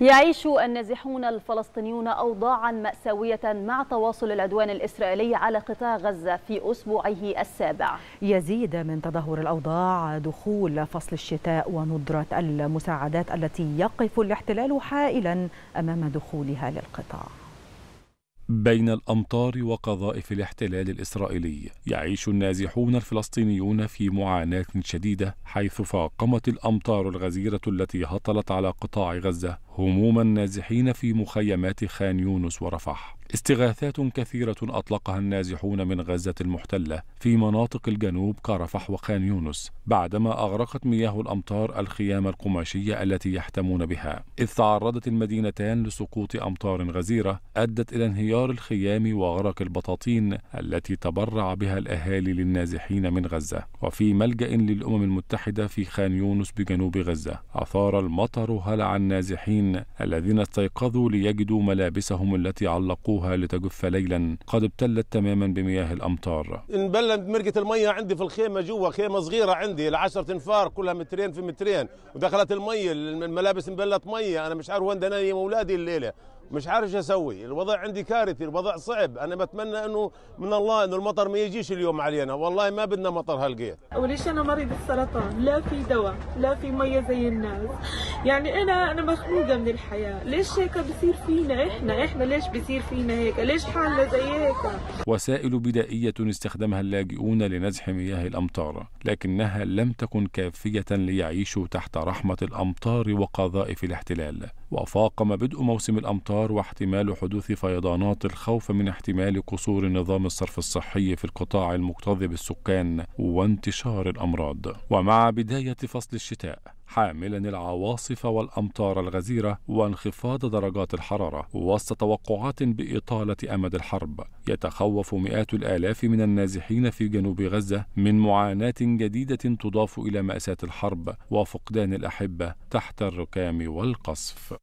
يعيش النازحون الفلسطينيون أوضاعا مأساوية مع تواصل العدوان الإسرائيلي على قطاع غزة في أسبوعه السابع يزيد من تدهور الأوضاع دخول فصل الشتاء وندرة المساعدات التي يقف الاحتلال حائلا أمام دخولها للقطاع بين الأمطار وقذائف الاحتلال الإسرائيلي يعيش النازحون الفلسطينيون في معاناة شديدة حيث فاقمت الأمطار الغزيرة التي هطلت على قطاع غزة هموم النازحين في مخيمات خان يونس ورفح استغاثات كثيرة أطلقها النازحون من غزة المحتلة في مناطق الجنوب كرفح وخان يونس بعدما أغرقت مياه الأمطار الخيام القماشية التي يحتمون بها إذ تعرضت المدينتان لسقوط أمطار غزيرة أدت إلى انهيار الخيام وغرق البطاطين التي تبرع بها الأهالي للنازحين من غزة وفي ملجأ للأمم المتحدة في خان يونس بجنوب غزة أثار المطر هلع النازحين المسلمين الذين استيقظوا ليجدوا ملابسهم التي علقوها لتجف ليلا قد ابتلت تماما بمياه الامطار انبلت مرقه الميه عندي في الخيمه جوا خيمه صغيره عندي العشرة انفار كلها مترين في مترين ودخلت الميه الملابس انبلت ميه انا مش عارف وين انا اولادي الليله مش عارف شو اسوي الوضع عندي كارثي الوضع صعب انا بتمنى انه من الله انه المطر ما يجيش اليوم علينا والله ما بدنا مطر اول وليش انا مريض السرطان لا في دواء لا في ميه زي الناس يعني انا انا مخنوقه من الحياه ليش هيك بصير فينا احنا احنا ليش بصير فينا هيك ليش حالنا زي هيك وسائل بدائيه استخدمها اللاجئون لنزح مياه الامطار لكنها لم تكن كافيه ليعيشوا تحت رحمه الامطار وقذائف الاحتلال وفاقم بدء موسم الامطار الأسعار واحتمال حدوث فيضانات الخوف من احتمال قصور نظام الصرف الصحي في القطاع المكتظ بالسكان وانتشار الأمراض ومع بداية فصل الشتاء حاملا العواصف والامطار الغزيره وانخفاض درجات الحراره وسط توقعات باطاله امد الحرب يتخوف مئات الالاف من النازحين في جنوب غزه من معاناه جديده تضاف الى ماساه الحرب وفقدان الاحبه تحت الركام والقصف